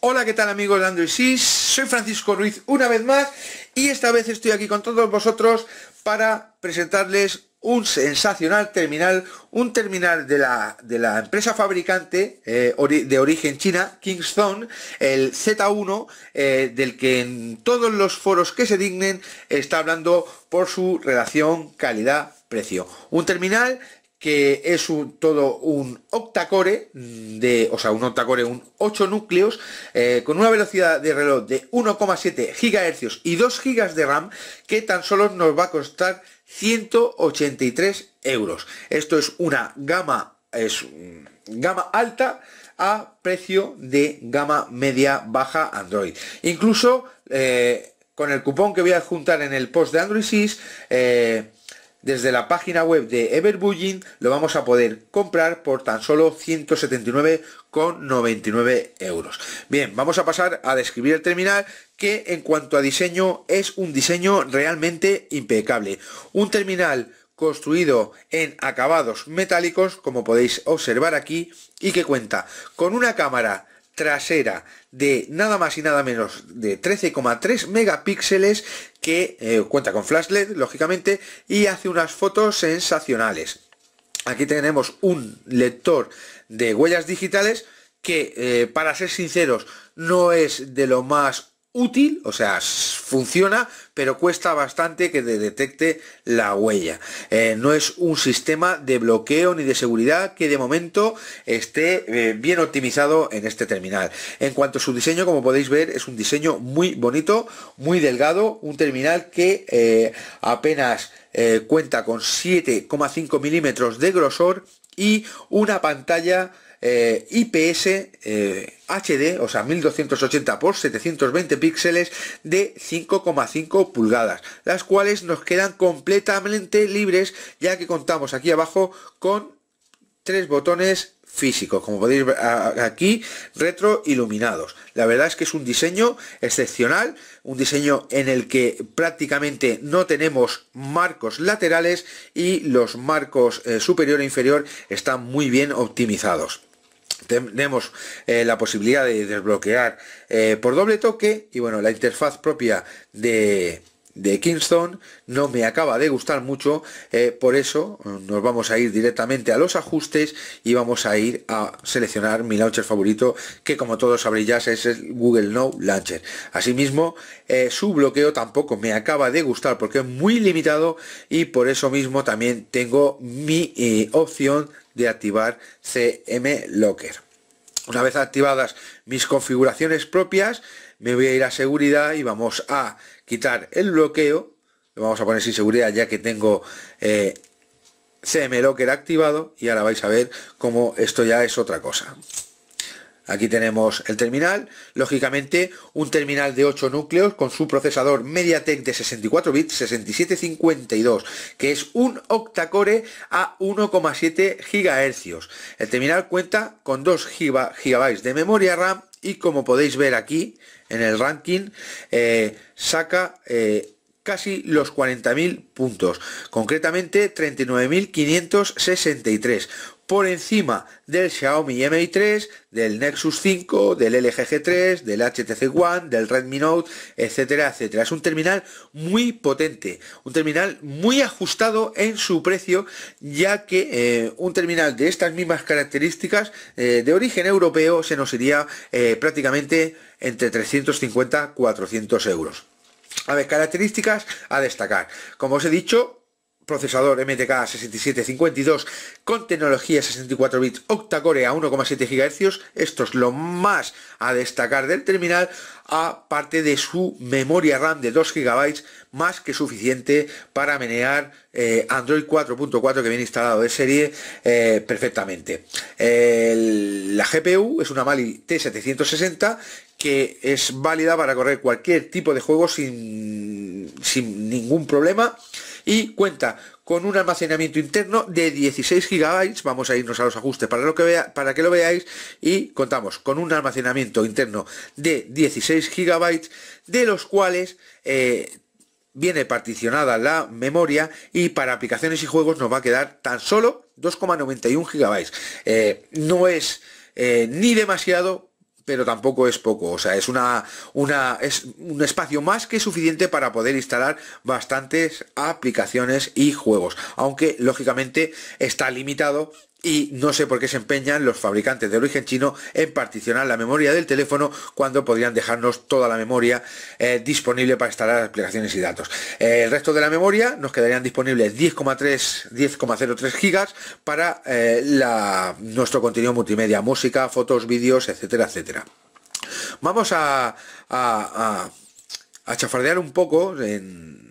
Hola, ¿qué tal amigos de Android Sis, Soy Francisco Ruiz una vez más y esta vez estoy aquí con todos vosotros para presentarles un sensacional terminal, un terminal de la, de la empresa fabricante eh, de origen china, Kingston, el Z1, eh, del que en todos los foros que se dignen está hablando por su relación calidad-precio. Un terminal que es un, todo un octacore, de, o sea, un octacore, un 8 núcleos, eh, con una velocidad de reloj de 1,7 GHz y 2 GB de RAM, que tan solo nos va a costar 183 euros. Esto es una gama, es gama alta a precio de gama media baja Android. Incluso eh, con el cupón que voy a adjuntar en el post de Android 6, desde la página web de Everbulling lo vamos a poder comprar por tan solo 179,99 euros. Bien, vamos a pasar a describir el terminal que en cuanto a diseño es un diseño realmente impecable. Un terminal construido en acabados metálicos como podéis observar aquí y que cuenta con una cámara trasera de nada más y nada menos de 13,3 megapíxeles que eh, cuenta con flash LED, lógicamente, y hace unas fotos sensacionales. Aquí tenemos un lector de huellas digitales que, eh, para ser sinceros, no es de lo más útil, o sea, funciona, pero cuesta bastante que detecte la huella. Eh, no es un sistema de bloqueo ni de seguridad que de momento esté eh, bien optimizado en este terminal. En cuanto a su diseño, como podéis ver, es un diseño muy bonito, muy delgado, un terminal que eh, apenas cuenta con 7,5 milímetros de grosor y una pantalla eh, IPS HD, eh, o sea, 1280 por 720 píxeles de 5,5 pulgadas, las cuales nos quedan completamente libres ya que contamos aquí abajo con tres botones físicos, como podéis ver aquí, retroiluminados La verdad es que es un diseño excepcional, un diseño en el que prácticamente no tenemos marcos laterales y los marcos eh, superior e inferior están muy bien optimizados tenemos eh, la posibilidad de desbloquear eh, por doble toque y bueno la interfaz propia de, de Kingston no me acaba de gustar mucho eh, por eso mm, nos vamos a ir directamente a los ajustes y vamos a ir a seleccionar mi launcher favorito que como todos sabréis ya es el Google Now Launcher asimismo su bloqueo tampoco me acaba de gustar porque es muy limitado y por eso mismo también tengo mi opción de activar CM Locker. Una vez activadas mis configuraciones propias, me voy a ir a seguridad y vamos a quitar el bloqueo. Lo vamos a poner sin seguridad ya que tengo eh, CM Locker activado y ahora vais a ver cómo esto ya es otra cosa. Aquí tenemos el terminal, lógicamente un terminal de 8 núcleos con su procesador MediaTek de 64 bits 6752, que es un octacore a 1,7 GHz. El terminal cuenta con 2 GB de memoria RAM y como podéis ver aquí en el ranking, eh, saca... Eh, casi los 40.000 puntos, concretamente 39.563 por encima del Xiaomi Mi 3, del Nexus 5, del LG G3, del HTC One, del Redmi Note, etcétera, etcétera. Es un terminal muy potente, un terminal muy ajustado en su precio, ya que eh, un terminal de estas mismas características eh, de origen europeo se nos iría eh, prácticamente entre 350 400 euros. A ver, características a destacar. Como os he dicho, procesador MTK 6752 con tecnología 64 bits octa-core a 1,7 GHz, esto es lo más a destacar del terminal, aparte de su memoria RAM de 2 GB, más que suficiente para menear eh, Android 4.4 que viene instalado de serie eh, perfectamente. la GPU es una Mali T760 que es válida para correr cualquier tipo de juego sin, sin ningún problema y cuenta con un almacenamiento interno de 16 GB, vamos a irnos a los ajustes para, lo que, vea, para que lo veáis, y contamos con un almacenamiento interno de 16 GB, de los cuales... Eh, viene particionada la memoria y para aplicaciones y juegos nos va a quedar tan solo 2,91 GB. Eh, no es eh, ni demasiado pero tampoco es poco, o sea, es, una, una, es un espacio más que suficiente para poder instalar bastantes aplicaciones y juegos, aunque lógicamente está limitado y no sé por qué se empeñan los fabricantes de origen chino en particionar la memoria del teléfono cuando podrían dejarnos toda la memoria eh, disponible para instalar aplicaciones y datos. Eh, el resto de la memoria nos quedarían disponibles 10,3 10,03 gigas para eh, la, nuestro contenido multimedia, música, fotos, vídeos, etcétera, etcétera. Vamos a, a, a chafardear un poco en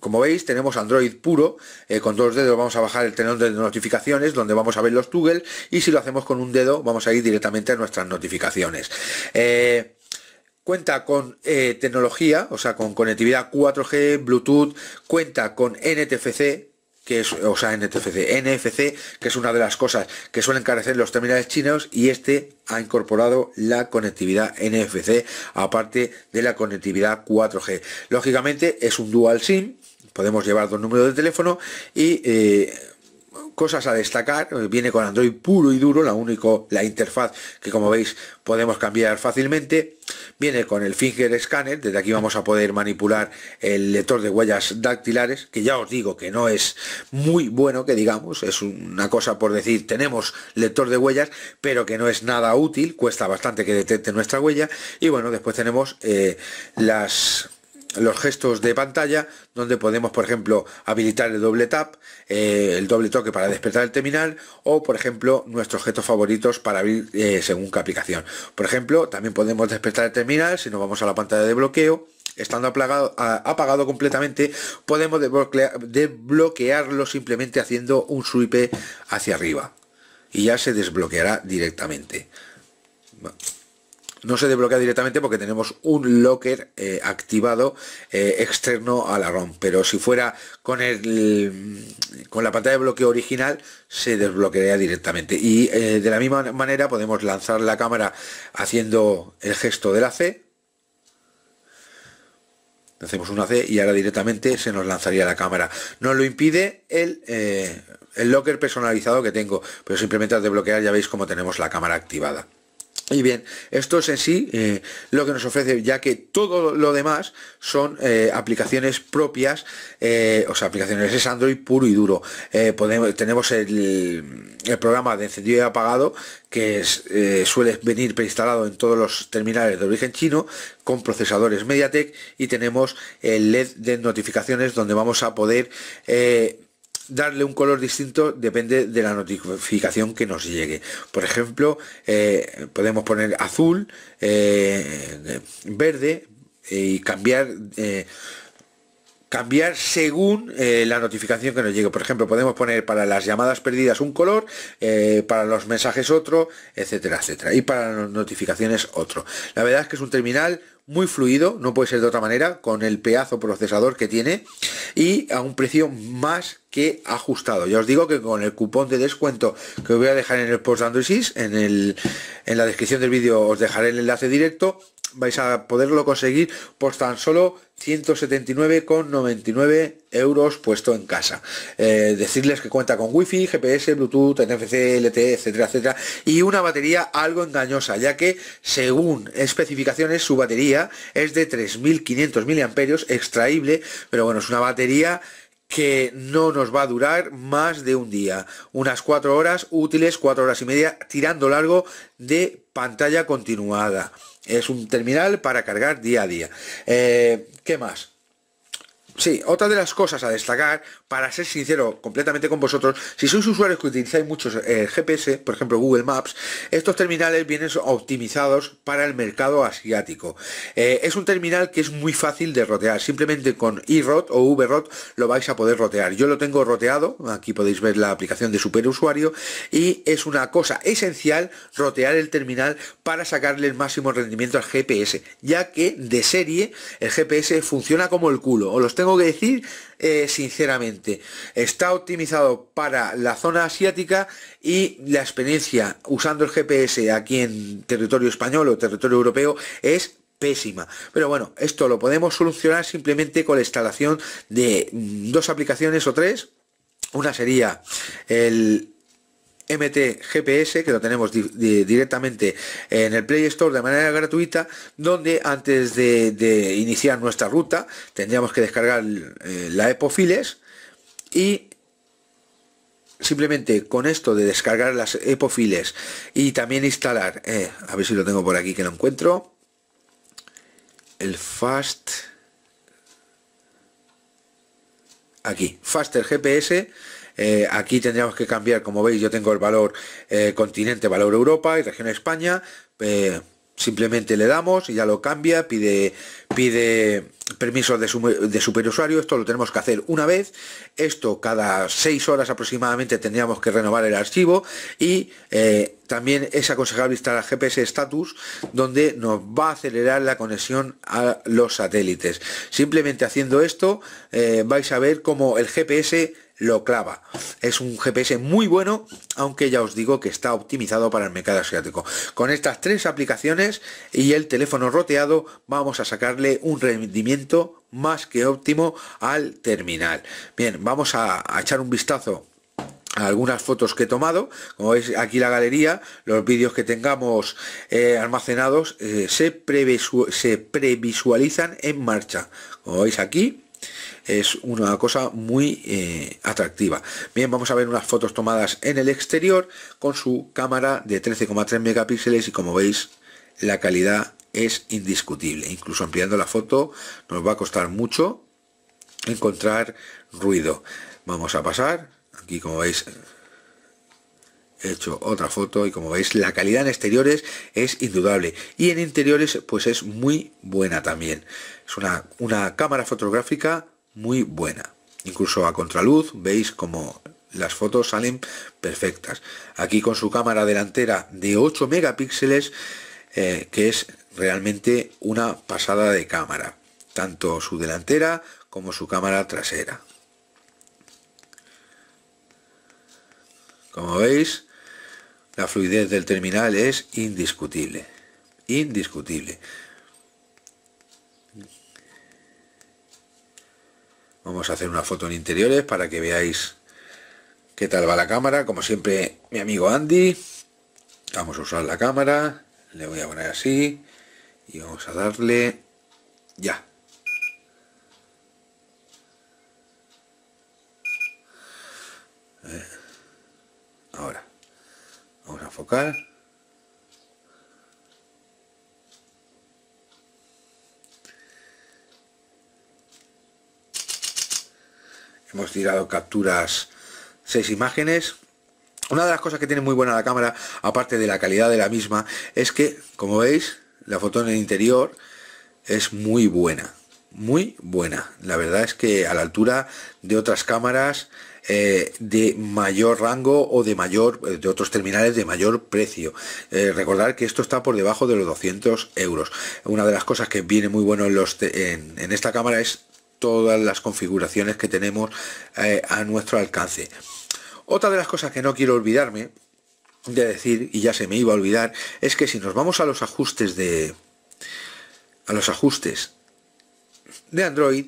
como veis, tenemos Android puro, eh, con dos dedos vamos a bajar el tenón de notificaciones, donde vamos a ver los toggles y si lo hacemos con un dedo, vamos a ir directamente a nuestras notificaciones. Eh, cuenta con eh, tecnología, o sea, con conectividad 4G, Bluetooth, cuenta con NTFC, que es, o sea, NTFC, NFC, que es una de las cosas que suelen carecer los terminales chinos y este ha incorporado la conectividad NFC aparte de la conectividad 4G. Lógicamente es un dual SIM, podemos llevar dos números de teléfono y eh, cosas a destacar, eh, viene con Android puro y duro, la única la interfaz que como veis podemos cambiar fácilmente, viene con el finger scanner, desde aquí vamos a poder manipular el lector de huellas dactilares, que ya os digo que no es muy bueno, que digamos, es una cosa por decir, tenemos lector de huellas, pero que no es nada útil, cuesta bastante que detecte nuestra huella, y bueno, después tenemos eh, las los gestos de pantalla donde podemos por ejemplo habilitar el doble tap eh, el doble toque para despertar el terminal o por ejemplo nuestros gestos favoritos para abrir eh, según qué aplicación por ejemplo también podemos despertar el terminal si nos vamos a la pantalla de bloqueo estando apagado, apagado completamente podemos desbloquearlo simplemente haciendo un swipe hacia arriba y ya se desbloqueará directamente no se desbloquea directamente porque tenemos un locker eh, activado eh, externo a la ROM, pero si fuera con, mm, con la pantalla de bloqueo original se desbloquearía directamente. Y eh, de la misma manera podemos lanzar la cámara haciendo el gesto de la C, hacemos una C y ahora directamente se nos lanzaría la cámara. no lo impide el, el locker personalizado que tengo, pero simplemente al desbloquear ya veis cómo tenemos la cámara activada. Y bien, esto es en sí eh, lo que nos ofrece, ya que todo lo demás son eh, aplicaciones propias, eh, o sea, aplicaciones es Android puro y duro. podemos, tenemos el, programa de encendido y apagado, que suele venir preinstalado en todos los terminales de origen chino, con procesadores MediaTek, y tenemos el LED de notificaciones, donde vamos a poder darle un color distinto depende de la notificación que nos llegue. Por ejemplo, eh, podemos poner azul, eh, verde eh, y cambiar cambiar según eh, la notificación que nos llegue. Por ejemplo, podemos poner para las llamadas perdidas un color, eh, para los mensajes otro, etcétera, etcétera. Y para las notificaciones otro. La verdad es que es un terminal muy fluido, no puede ser de otra manera, con el pedazo procesador que tiene y a un precio más que ajustado. Ya os digo que con el cupón de descuento que os voy a dejar en el post de Android 6, en, en la descripción del vídeo os dejaré el enlace directo, vais a poderlo conseguir por tan solo 179,99 euros puesto en casa. Eh, decirles que cuenta con wifi, GPS, Bluetooth, NFC, LTE, etcétera, etcétera, y una batería algo engañosa, ya que según especificaciones su batería es de 3.500 miliamperios extraíble, pero bueno, es una batería que no nos va a durar más de un día. Unas 4 horas útiles, 4 horas y media, tirando largo de pantalla continuada. Es un terminal para cargar día a día. Eh, ¿Qué más? Sí, otra de las cosas a destacar, para ser sincero completamente con vosotros, si sois usuarios que utilizáis muchos eh, GPS, por ejemplo Google Maps, estos terminales vienen optimizados para el mercado asiático. Eh, es un terminal que es muy fácil de rotear, simplemente con rot o VROT lo vais a poder rotear. Yo lo tengo roteado, aquí podéis ver la aplicación de superusuario, y es una cosa esencial rotear el terminal para sacarle el máximo rendimiento al GPS, ya que de serie el GPS funciona como el culo, o los tengo que decir eh, sinceramente. Está optimizado para la zona asiática y la experiencia usando el GPS aquí en territorio español o territorio europeo es pésima. Pero bueno, esto lo podemos solucionar simplemente con la instalación de mm, dos aplicaciones o tres. Una sería el MT GPS que lo tenemos directamente en el Play Store de manera gratuita donde antes de, iniciar nuestra ruta tendríamos que descargar eh, la Epofiles y simplemente con esto de descargar las Epofiles y también instalar eh, a ver si lo tengo por aquí que lo encuentro el Fast aquí Faster GPS eh, aquí tendríamos que cambiar, como veis, yo tengo el valor eh, continente, valor Europa y región España. Eh, simplemente le damos y ya lo cambia, pide, pide permiso de, superusuario, esto lo tenemos que hacer una vez, esto cada seis horas aproximadamente tendríamos que renovar el archivo y también es aconsejable instalar GPS Status donde nos va a acelerar la conexión a los satélites. Simplemente haciendo esto vais a ver cómo el GPS lo clava. Es un GPS muy bueno, aunque ya os digo que está optimizado para el mercado asiático. Con estas tres aplicaciones y el teléfono roteado vamos a sacarle un rendimiento más que óptimo al terminal. Bien, vamos a, echar un vistazo a algunas fotos que he tomado como veis aquí la galería los vídeos que tengamos eh, almacenados eh, se, se previsualizan en marcha como veis aquí es una cosa muy eh, atractiva. Bien, vamos a ver unas fotos tomadas en el exterior con su cámara de 13,3 megapíxeles y como veis la calidad es indiscutible. Incluso ampliando la foto nos va a costar mucho encontrar ruido. Vamos a pasar. Aquí como veis he hecho otra foto y como veis la calidad en exteriores es indudable y en interiores pues es muy buena también. Es una, cámara fotográfica muy buena. Incluso a contraluz veis como las fotos salen perfectas. Aquí con su cámara delantera de 8 megapíxeles, eh, que es realmente una pasada de cámara, tanto su delantera como su cámara trasera. Como veis, la fluidez del terminal es indiscutible. Indiscutible. Vamos a hacer una foto en interiores para que veáis qué tal va la cámara. Como siempre, mi amigo Andy. Vamos a usar la cámara. Le voy a poner así. Y vamos a darle... Ya. Ahora focal. Hemos tirado capturas seis imágenes. Una de las cosas que tiene muy buena la cámara, aparte de la calidad de la misma, es que, como veis, la foto en el interior es muy buena. Muy buena. La verdad es que a la altura de otras cámaras eh, de mayor rango o de mayor eh, de otros terminales de mayor precio. Eh, recordar que esto está por debajo de los 200 euros. Una de las cosas que viene muy bueno en, los en, esta cámara es todas las configuraciones que tenemos a nuestro alcance. Otra de las cosas que no quiero olvidarme de decir, y ya se me iba a olvidar, es que si nos vamos a los ajustes de... a los ajustes de Android,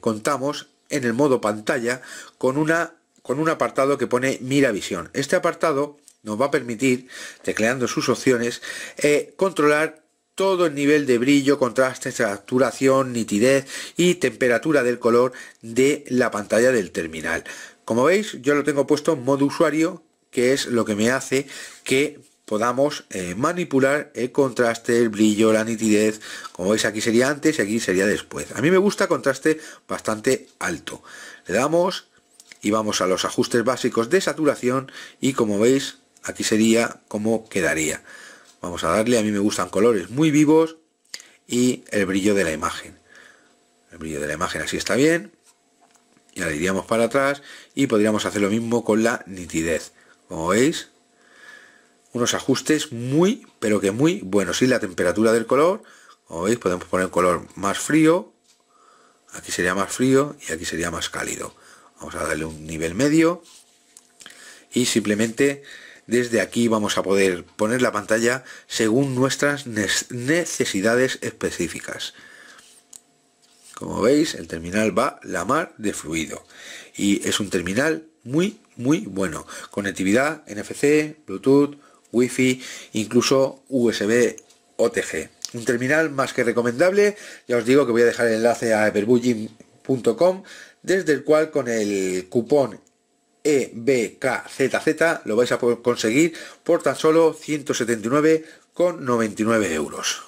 contamos en el modo pantalla con, una, con un apartado que pone mira visión. Este apartado nos va a permitir, tecleando sus opciones, eh, controlar todo el nivel de brillo, contraste, saturación, nitidez y temperatura del color de la pantalla del terminal. Como veis, yo lo tengo puesto en modo usuario, que es lo que me hace que podamos eh, manipular el eh, contraste, el brillo, la nitidez. Como veis aquí sería antes y aquí sería después. A mí me gusta contraste bastante alto. Le damos y vamos a los ajustes básicos de saturación y como veis aquí sería como quedaría. Vamos a darle, a mí me gustan colores muy vivos y el brillo de la imagen. El brillo de la imagen así está bien. Y ahora iríamos para atrás y podríamos hacer lo mismo con la nitidez. Como veis, unos ajustes muy, pero que muy buenos. Y la temperatura del color, como veis, podemos poner color más frío, aquí sería más frío y aquí sería más cálido. Vamos a darle un nivel medio y simplemente desde aquí vamos a poder poner la pantalla según nuestras necesidades específicas. Como veis, el terminal va la mar de fluido y es un terminal muy, muy bueno. Conectividad, NFC, Bluetooth, Wi-Fi, incluso USB OTG. Un terminal más que recomendable, ya os digo que voy a dejar el enlace a everbullying.com desde el cual con el cupón EBKZZ lo vais a poder conseguir por tan solo 179,99 euros.